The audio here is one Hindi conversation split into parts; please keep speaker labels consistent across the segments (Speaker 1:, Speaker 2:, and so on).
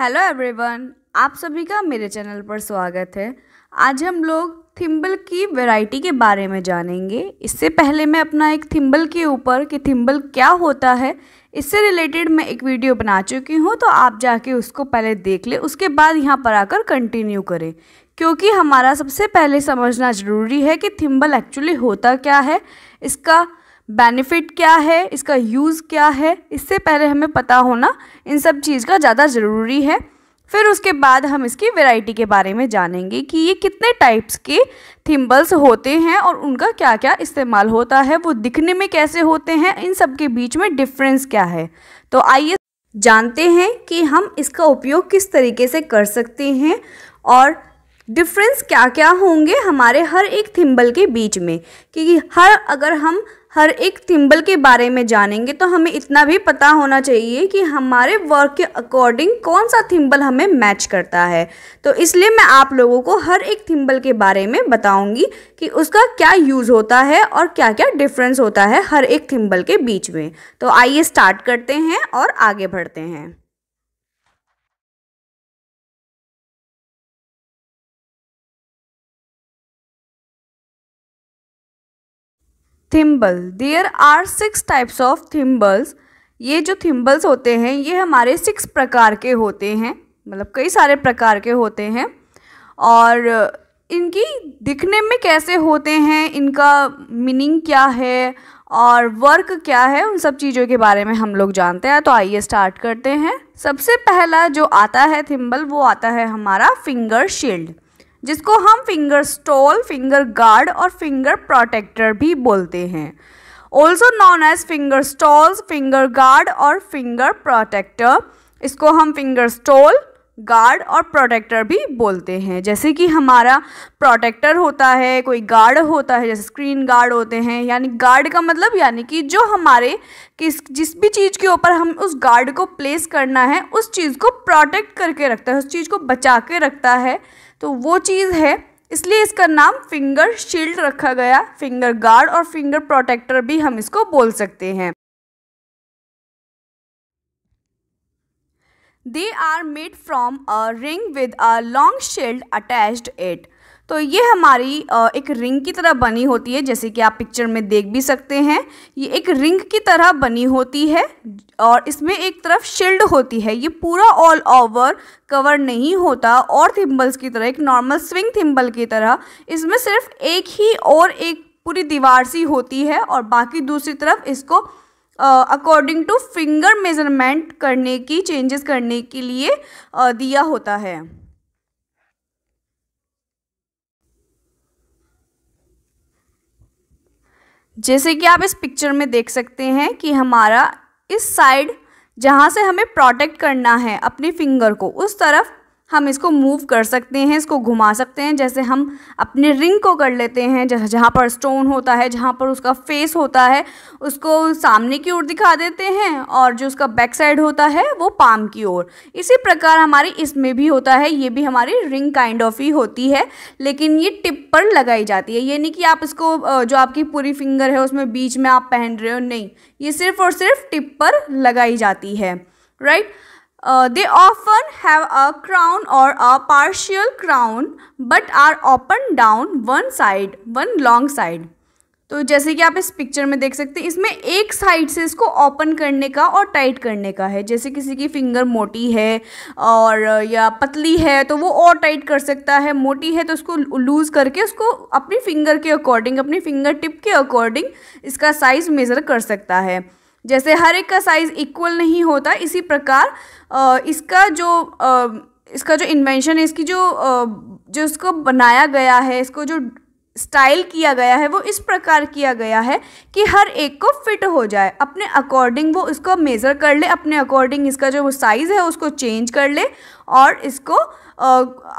Speaker 1: हेलो एवरीवन आप सभी का मेरे चैनल पर स्वागत है आज हम लोग थिम्बल की वैरायटी के बारे में जानेंगे इससे पहले मैं अपना एक थिम्बल के ऊपर कि थिम्बल क्या होता है इससे रिलेटेड मैं एक वीडियो बना चुकी हूँ तो आप जाके उसको पहले देख लें उसके बाद यहाँ पर आकर कंटिन्यू करें क्योंकि हमारा सबसे पहले समझना ज़रूरी है कि थिम्बल एक्चुअली होता क्या है इसका बेनिफिट क्या है इसका यूज़ क्या है इससे पहले हमें पता होना इन सब चीज़ का ज़्यादा ज़रूरी है फिर उसके बाद हम इसकी वैरायटी के बारे में जानेंगे कि ये कितने टाइप्स के थिम्बल्स होते हैं और उनका क्या क्या इस्तेमाल होता है वो दिखने में कैसे होते हैं इन सब के बीच में डिफरेंस क्या है तो आइए जानते हैं कि हम इसका उपयोग किस तरीके से कर सकते हैं और डिफरेंस क्या क्या होंगे हमारे हर एक थिम्बल के बीच में क्योंकि हर अगर हम हर एक थिम्बल के बारे में जानेंगे तो हमें इतना भी पता होना चाहिए कि हमारे वर्क के अकॉर्डिंग कौन सा थिम्बल हमें मैच करता है तो इसलिए मैं आप लोगों को हर एक थिम्बल के बारे में बताऊंगी कि उसका क्या यूज़ होता है और क्या क्या डिफरेंस होता है हर एक थिम्बल के बीच में तो आइए स्टार्ट करते हैं और आगे बढ़ते हैं thimble there are six types of thimbles ये जो थिम्बल्स होते हैं ये हमारे सिक्स प्रकार के होते हैं मतलब कई सारे प्रकार के होते हैं और इनकी दिखने में कैसे होते हैं इनका मीनिंग क्या है और वर्क क्या है उन सब चीज़ों के बारे में हम लोग जानते हैं तो आइए स्टार्ट करते हैं सबसे पहला जो आता है थिम्बल वो आता है हमारा फिंगर शील्ड जिसको हम फिंगर स्टॉल फिंगर गार्ड और फिंगर प्रोटेक्टर भी बोलते हैं also known as finger stalls finger guard और फिंगर प्रोटेक्टर इसको हम फिंगर स्टॉल गार्ड और प्रोटेक्टर भी बोलते हैं जैसे कि हमारा प्रोटेक्टर होता है कोई गार्ड होता है जैसे स्क्रीन गार्ड होते हैं यानी गार्ड का मतलब यानी कि जो हमारे किस जिस भी चीज़ के ऊपर हम उस गार्ड को प्लेस करना है उस चीज़ को प्रोटेक्ट करके रखता है उस चीज़ को बचा के रखता है तो वो चीज़ है इसलिए इसका नाम फिंगर शील्ड रखा गया फिंगर गार्ड और फिंगर प्रोटेक्टर भी हम इसको बोल सकते हैं they are made from a ring with a long shield attached it तो ये हमारी एक रिंग की तरह बनी होती है जैसे कि आप पिक्चर में देख भी सकते हैं ये एक रिंग की तरह बनी होती है और इसमें एक तरफ शील्ड होती है ये पूरा ऑल ओवर कवर नहीं होता और थिम्बल्स की तरह एक नॉर्मल स्विंग थिम्बल की तरह इसमें सिर्फ एक ही और एक पूरी दीवार सी होती है और बाकी दूसरी तरफ इसको अकॉर्डिंग टू फिंगर मेजरमेंट करने की चेंजेस करने के लिए uh, दिया होता है जैसे कि आप इस पिक्चर में देख सकते हैं कि हमारा इस साइड जहाँ से हमें प्रोटेक्ट करना है अपनी फिंगर को उस तरफ हम इसको मूव कर सकते हैं इसको घुमा सकते हैं जैसे हम अपने रिंग को कर लेते हैं जैसे जहाँ पर स्टोन होता है जहाँ पर उसका फेस होता है उसको सामने की ओर दिखा देते हैं और जो उसका बैक साइड होता है वो पाम की ओर इसी प्रकार हमारी इसमें भी होता है ये भी हमारी रिंग काइंड ऑफ ही होती है लेकिन ये टिप पर लगाई जाती है ये नहीं कि आप इसको जो आपकी पूरी फिंगर है उसमें बीच में आप पहन रहे हो नहीं ये सिर्फ और सिर्फ टिप पर लगाई जाती है right right? They uh, they often have a crown or a partial crown but are open down one side, one long side. तो जैसे कि आप इस पिक्चर में देख सकते हैं इसमें एक साइड से इसको ओपन करने का और टाइट करने का है जैसे किसी की फिंगर मोटी है और uh, या पतली है तो वो और टाइट कर सकता है मोटी है तो उसको लूज़ करके उसको अपनी फिंगर के अकॉर्डिंग अपनी फिंगर टिप के अकॉर्डिंग इसका साइज़ मेज़र कर सकता है जैसे हर एक का साइज़ इक्वल नहीं होता इसी प्रकार इसका जो इसका जो इन्वेंशन है इसकी जो जो इसको बनाया गया है इसको जो स्टाइल किया गया है वो इस प्रकार किया गया है कि हर एक को फिट हो जाए अपने अकॉर्डिंग वो इसको मेज़र कर ले अपने अकॉर्डिंग इसका जो साइज़ है उसको चेंज कर ले और इसको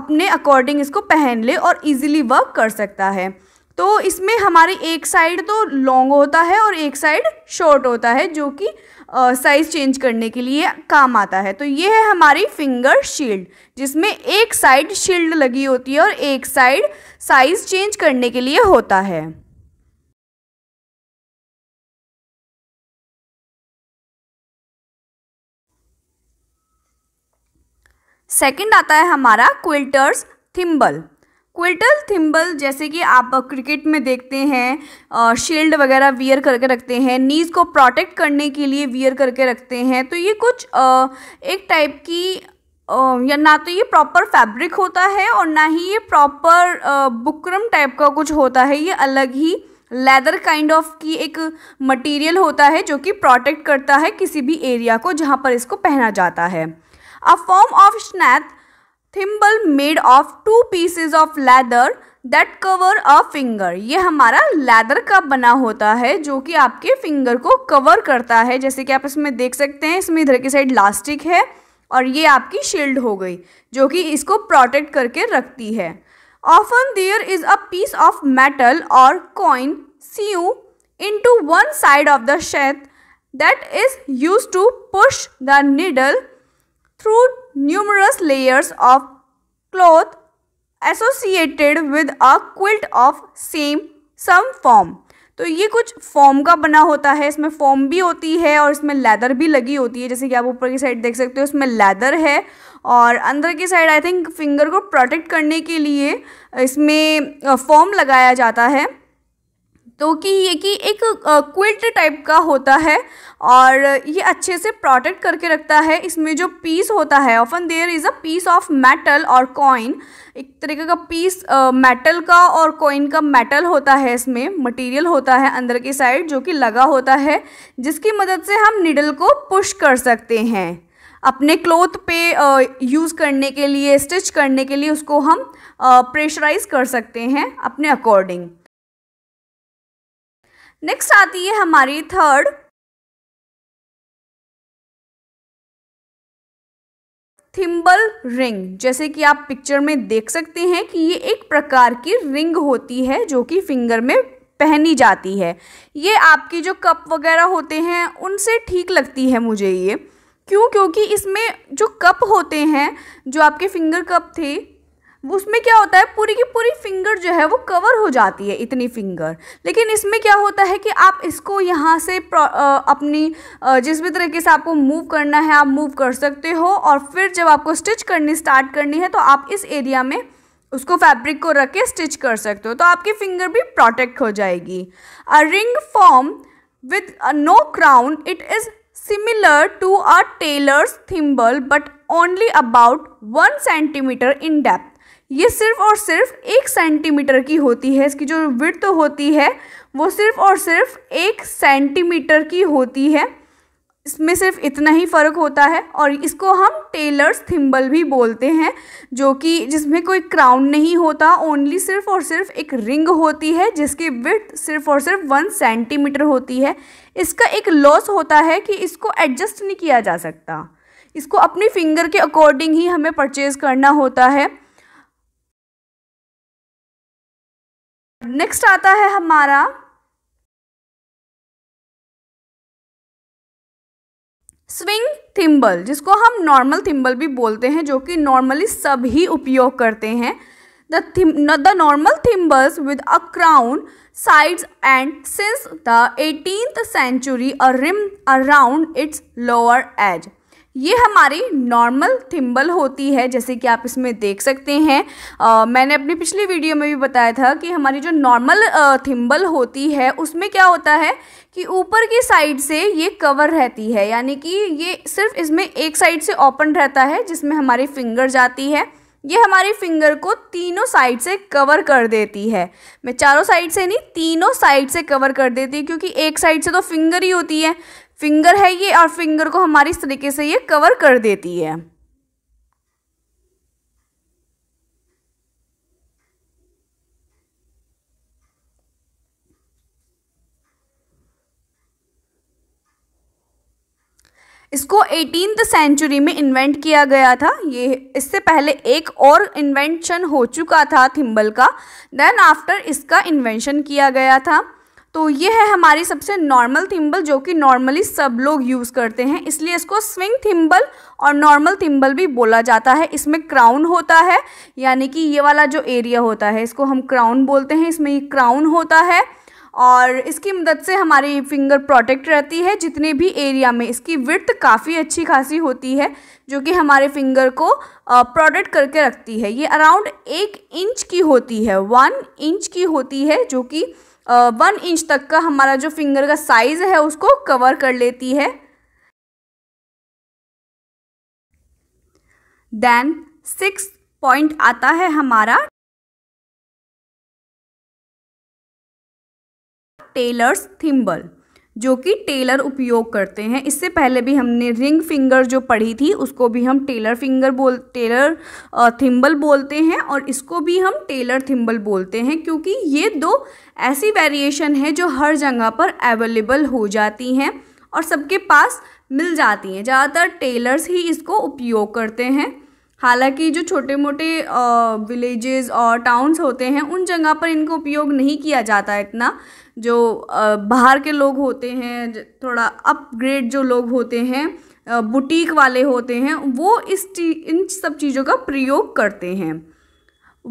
Speaker 1: अपने अकॉर्डिंग इसको पहन ले और इजीली वर्क कर सकता है तो इसमें हमारे एक साइड तो लॉन्ग होता है और एक साइड शॉर्ट होता है जो कि साइज़ चेंज करने के लिए काम आता है तो ये है हमारी फिंगर शील्ड जिसमें एक साइड शील्ड लगी होती है और एक साइड साइज़ चेंज करने के लिए होता है सेकंड आता है हमारा क्विल्टर्स थिम्बल क्विटल थिम्बल जैसे कि आप क्रिकेट में देखते हैं शील्ड वगैरह वियर करके रखते हैं नीज़ को प्रोटेक्ट करने के लिए वियर करके रखते हैं तो ये कुछ एक टाइप की या ना तो ये प्रॉपर फैब्रिक होता है और ना ही ये प्रॉपर बुकरम टाइप का कुछ होता है ये अलग ही लेदर काइंड ऑफ की एक मटेरियल होता है जो कि प्रोटेक्ट करता है किसी भी एरिया को जहाँ पर इसको पहना जाता है a form of sheath thimble made of two pieces of leather that cover a finger ये हमारा लेदर का बना होता है जो कि आपके फिंगर को कवर करता है जैसे कि आप इसमें देख सकते हैं इसमें इधर की साइड लास्टिक है और ये आपकी शील्ड हो गई जो कि इसको प्रोटेक्ट करके रखती है often there is a piece of metal और coin sewn into one side of the sheath that is use to push the needle through numerous layers of cloth associated with a quilt of same some form तो ये कुछ फॉर्म का बना होता है इसमें फॉर्म भी होती है और इसमें लेदर भी लगी होती है जैसे कि आप ऊपर की साइड देख सकते हो इसमें लेदर है और अंदर की साइड आई थिंक फिंगर को प्रोटेक्ट करने के लिए इसमें फॉर्म लगाया जाता है तो कि ये कि एक क्विल्ट टाइप का होता है और ये अच्छे से प्रोटेक्ट करके रखता है इसमें जो पीस होता है often there is a piece of metal और कॉइन एक तरीके का पीस मेटल का और कॉइन का मेटल होता है इसमें मटेरियल होता है अंदर की साइड जो कि लगा होता है जिसकी मदद से हम निडल को पुश कर सकते हैं अपने क्लोथ पे यूज़ करने के लिए स्टिच करने के लिए उसको हम प्रेशराइज कर सकते हैं अपने अकॉर्डिंग नेक्स्ट आती है हमारी थर्ड थिम्बल रिंग जैसे कि आप पिक्चर में देख सकते हैं कि ये एक प्रकार की रिंग होती है जो कि फिंगर में पहनी जाती है ये आपके जो कप वगैरह होते हैं उनसे ठीक लगती है मुझे ये क्यों क्योंकि इसमें जो कप होते हैं जो आपके फिंगर कप थे उसमें क्या होता है पूरी की पूरी फिंगर जो है वो कवर हो जाती है इतनी फिंगर लेकिन इसमें क्या होता है कि आप इसको यहाँ से आ, अपनी जिस भी तरीके से आपको मूव करना है आप मूव कर सकते हो और फिर जब आपको स्टिच करनी स्टार्ट करनी है तो आप इस एरिया में उसको फैब्रिक को रख के स्टिच कर सकते हो तो आपकी फिंगर भी प्रोटेक्ट हो जाएगी a ring form with no crown it is similar to a tailor's thimble but only about one centimetre in depth ये सिर्फ और सिर्फ एक सेंटीमीटर की होती है इसकी जो विड्थ तो होती है वो सिर्फ और सिर्फ एक सेंटीमीटर की होती है इसमें सिर्फ इतना ही फ़र्क होता है और इसको हम टेलर्स थिम्बल भी बोलते हैं जो कि जिसमें कोई क्राउन नहीं होता ओनली सिर्फ और सिर्फ एक रिंग होती है जिसकी विथ सिर्फ और सिर्फ वन सेंटीमीटर होती है इसका एक लॉस होता है कि इसको एडजस्ट नहीं किया जा सकता इसको अपनी फिंगर के अकॉर्डिंग ही हमें परचेज़ करना होता है नेक्स्ट आता है हमारा स्विंग थिम्बल जिसको हम नॉर्मल थिम्बल भी बोलते हैं जो कि नॉर्मली सभी उपयोग करते हैं द थिम the normal thimbles with a crown sides and since the eighteenth century a rim around its lower edge ये हमारी नॉर्मल थिम्बल होती है जैसे कि आप इसमें देख सकते हैं आ, मैंने अपनी पिछली वीडियो में भी बताया था कि हमारी जो नॉर्मल थिम्बल होती है उसमें क्या होता है कि ऊपर की साइड से ये कवर रहती है यानी कि ये सिर्फ इसमें एक साइड से ओपन रहता है जिसमें हमारी फिंगर जाती है ये हमारी फिंगर को तीनों साइड से कवर कर देती है मैं चारों साइड से नहीं तीनों साइड से कवर कर देती हूँ क्योंकि एक साइड से तो फिंगर ही होती है फिंगर है ये और फिंगर को हमारी इस तरीके से ये कवर कर देती है इसको एटीन सेंचुरी में इन्वेंट किया गया था ये इससे पहले एक और इन्वेंशन हो चुका था थिम्बल का देन आफ्टर इसका इन्वेंशन किया गया था तो ये है हमारी सबसे नॉर्मल थिम्बल जो कि नॉर्मली सब लोग यूज़ करते हैं इसलिए इसको स्विंग थिम्बल और नॉर्मल थिम्बल भी बोला जाता है इसमें क्राउन होता है यानी कि ये वाला जो एरिया होता है इसको हम क्राउन बोलते हैं इसमें ये क्राउन होता है और इसकी मदद से हमारी फिंगर प्रोटेक्ट रहती है जितने भी एरिया में इसकी विर्थ काफ़ी अच्छी खासी होती है जो कि हमारे फिंगर को प्रोटेक्ट करके रखती है ये अराउंड एक इंच की होती है वन इंच की होती है जो कि वन इंच तक का हमारा जो फिंगर का साइज़ है उसको कवर कर लेती है देन सिक्स पॉइंट आता है हमारा टेलर्स थिम्बल जो कि टेलर उपयोग करते हैं इससे पहले भी हमने रिंग फिंगर जो पढ़ी थी उसको भी हम टेलर फिंगर बोल टेलर थिम्बल बोलते हैं और इसको भी हम टेलर थिम्बल बोलते हैं क्योंकि ये दो ऐसी वेरिएशन है जो हर जगह पर अवेलेबल हो जाती हैं और सबके पास मिल जाती हैं ज़्यादातर टेलर्स ही इसको उपयोग करते हैं हालांकि जो छोटे मोटे विलेजेस और टाउन्स होते हैं उन जगह पर इनको उपयोग नहीं किया जाता है इतना जो बाहर के लोग होते हैं थोड़ा अपग्रेड जो लोग होते हैं बुटीक वाले होते हैं वो इस इन सब चीज़ों का प्रयोग करते हैं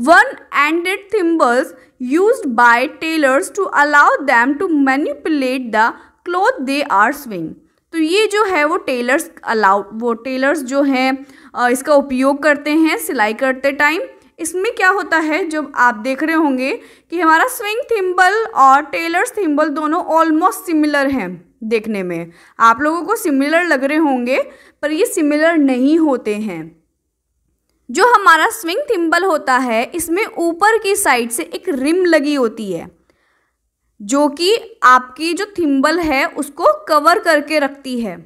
Speaker 1: one ended thimbles use by tailors to allow them to manipulate the cloth they are swing तो ये जो है वो टेलर्स अलाउड वो टेलर्स जो हैं इसका उपयोग करते हैं सिलाई करते टाइम इसमें क्या होता है जब आप देख रहे होंगे कि हमारा स्विंग थिम्बल और टेलर्स थिम्बल दोनों ऑलमोस्ट सिमिलर हैं देखने में आप लोगों को सिमिलर लग रहे होंगे पर ये सिमिलर नहीं होते हैं जो हमारा स्विंग थिम्बल होता है इसमें ऊपर की साइड से एक रिम लगी होती है जो कि आपकी जो थिम्बल है उसको कवर करके रखती है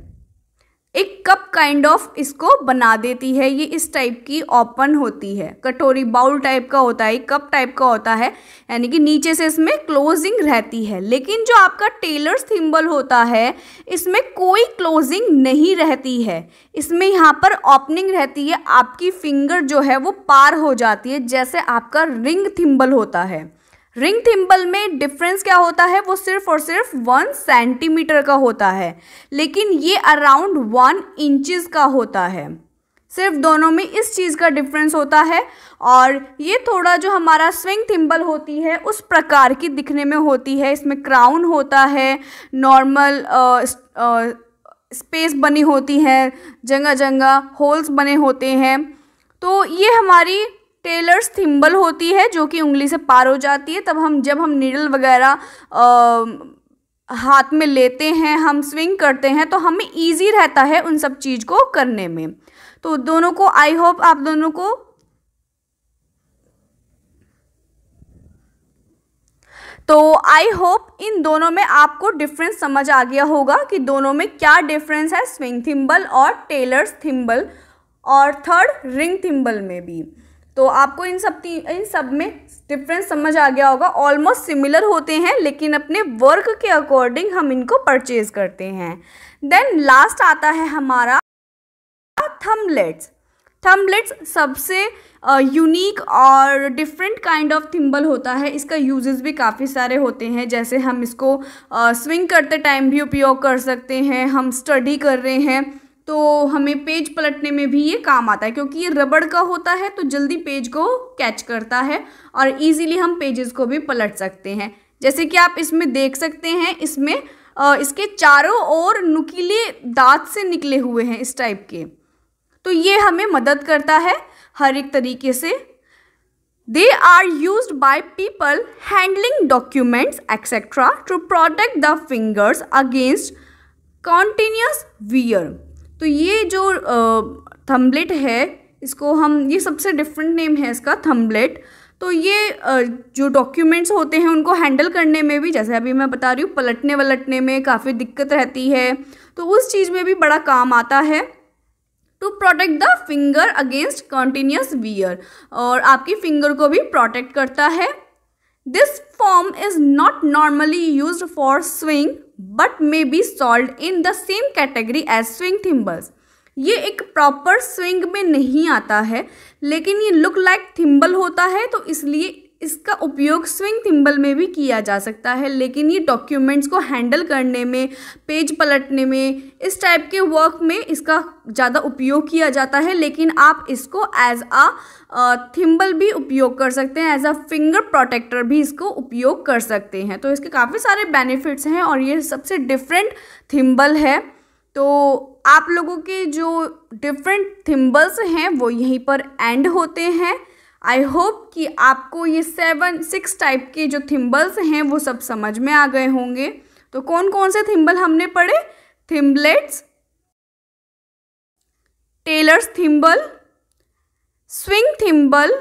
Speaker 1: एक कप काइंड ऑफ इसको बना देती है ये इस टाइप की ओपन होती है कटोरी बाउल टाइप का होता है कप टाइप का होता है यानी कि नीचे से इसमें क्लोजिंग रहती है लेकिन जो आपका टेलर्स थिम्बल होता है इसमें कोई क्लोजिंग नहीं रहती है इसमें यहाँ पर ओपनिंग रहती है आपकी फिंगर जो है वो पार हो जाती है जैसे आपका रिंग थिम्बल होता है रिंग थिम्बल में डिफरेंस क्या होता है वो सिर्फ और सिर्फ वन सेंटीमीटर का होता है लेकिन ये अराउंड वन इंचज का होता है सिर्फ दोनों में इस चीज़ का डिफरेंस होता है और ये थोड़ा जो हमारा स्विंग थिम्बल होती है उस प्रकार की दिखने में होती है इसमें क्राउन होता है नॉर्मल स्पेस बनी होती है जगह जगह होल्स बने होते हैं तो ये हमारी टेलर्स थिम्बल होती है जो कि उंगली से पार हो जाती है तब हम जब हम नीडल वगैरह हाथ में लेते हैं हम स्विंग करते हैं तो हमें इजी रहता है उन सब चीज़ को करने में तो दोनों को आई होप आप दोनों को तो आई होप इन दोनों में आपको डिफरेंस समझ आ गया होगा कि दोनों में क्या डिफरेंस है स्विंग थिम्बल और टेलर्स थिम्बल और थर्ड रिंग थिम्बल में भी तो आपको इन सब इन सब में डिफरेंस समझ आ गया होगा ऑलमोस्ट सिमिलर होते हैं लेकिन अपने वर्क के अकॉर्डिंग हम इनको परचेज करते हैं देन लास्ट आता है हमारा थम्बलेट्स थम्बलेट्स सबसे यूनिक और डिफरेंट काइंड ऑफ थिम्बल होता है इसका यूजेस भी काफ़ी सारे होते हैं जैसे हम इसको स्विंग करते टाइम भी उपयोग कर सकते हैं हम स्टडी कर रहे हैं तो हमें पेज पलटने में भी ये काम आता है क्योंकि ये रबड़ का होता है तो जल्दी पेज को कैच करता है और इजीली हम पेजेस को भी पलट सकते हैं जैसे कि आप इसमें देख सकते हैं इसमें इसके चारों ओर नुकीले दांत से निकले हुए हैं इस टाइप के तो ये हमें मदद करता है हर एक तरीके से they are use by people handling documents etcetera to protect the fingers against continuous wear तो ये जो थम्बलेट है इसको हम ये सबसे डिफरेंट नेम है इसका थम्बलेट तो ये जो डॉक्यूमेंट्स होते हैं उनको हैंडल करने में भी जैसे अभी मैं बता रही हूँ पलटने वलटने में काफ़ी दिक्कत रहती है तो उस चीज़ में भी बड़ा काम आता है to protect the finger against continuous wear और आपकी फिंगर को भी प्रोटेक्ट करता है this form is not normally use for sewing but may be sold in the same category as sewing thimbles ये एक प्रॉपर स्विंग में नहीं आता है लेकिन ये लुक लाइक थिम्बल होता है तो इसलिए इसका उपयोग स्विंग थिम्बल में भी किया जा सकता है लेकिन ये डॉक्यूमेंट्स को हैंडल करने में पेज पलटने में इस टाइप के वर्क में इसका ज़्यादा उपयोग किया जाता है लेकिन आप इसको एज अ थिम्बल भी उपयोग कर सकते हैं एज अ फिंगर प्रोटेक्टर भी इसको उपयोग कर सकते हैं तो इसके काफ़ी सारे बेनिफिट्स हैं और ये सबसे डिफरेंट थिम्बल है तो आप लोगों के जो डिफरेंट थिम्बल्स हैं वो यहीं पर एंड होते हैं आई होप कि आपको ये सेवन सिक्स टाइप के जो थिम्बल्स हैं वो सब समझ में आ गए होंगे तो कौन कौन से थिम्बल हमने पढ़े thimblets tailors thimble sewing thimble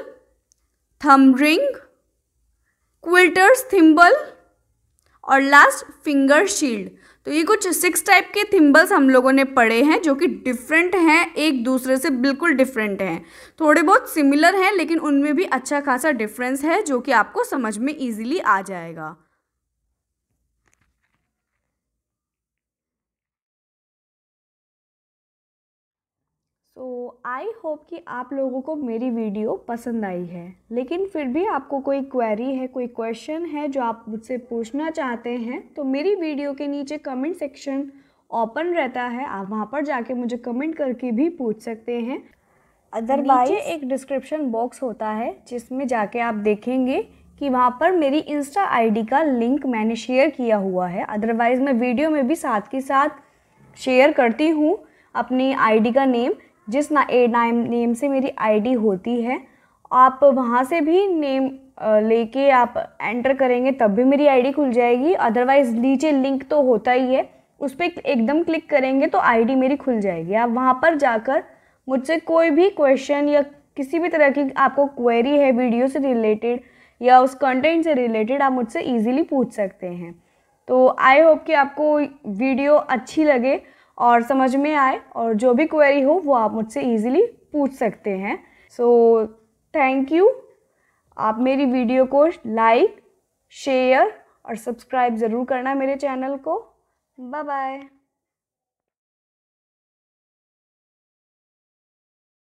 Speaker 1: thumb ring quilters thimble और लास्ट फिंगर शील्ड तो ये कुछ सिक्स टाइप के थिम्बल्स हम लोगों ने पढ़े हैं जो कि डिफरेंट हैं एक दूसरे से बिल्कुल डिफरेंट हैं थोड़े बहुत सिमिलर हैं लेकिन उनमें भी अच्छा खासा डिफरेंस है जो कि आपको समझ में ईजिली आ जाएगा तो आई होप कि आप लोगों को मेरी वीडियो पसंद आई है लेकिन फिर भी आपको कोई क्वेरी है कोई क्वेश्चन है जो आप मुझसे पूछना चाहते हैं तो मेरी वीडियो के नीचे कमेंट सेक्शन ओपन रहता है आप वहाँ पर जाके मुझे कमेंट करके भी पूछ सकते हैं अदरवाइज एक डिस्क्रिप्शन बॉक्स होता है जिसमें जाके आप देखेंगे कि वहाँ पर मेरी इंस्टा आईडी का लिंक मैंने शेयर किया हुआ है अदरवाइज़ मैं वीडियो में भी साथ के साथ शेयर करती हूँ अपनी आईडी का नेम जिस ना ए नाम नेम से मेरी आईडी होती है आप वहाँ से भी नेम लेके आप एंटर करेंगे तब भी मेरी आईडी खुल जाएगी अदरवाइज़ नीचे लिंक तो होता ही है उस पर एकदम क्लिक करेंगे तो आईडी मेरी खुल जाएगी आप वहाँ पर जाकर मुझसे कोई भी क्वेश्चन या किसी भी तरह की आपको क्वेरी है वीडियो से रिलेटेड या उस कंटेंट से रिलेटेड आप मुझसे ईजीली पूछ सकते हैं तो आई होप कि आपको वीडियो अच्छी लगे और समझ में आए और जो भी क्वेरी हो वो आप मुझसे ईजिली पूछ सकते हैं सो थैंक यू आप मेरी वीडियो को लाइक शेयर और सब्सक्राइब ज़रूर करना मेरे चैनल को बाय बाय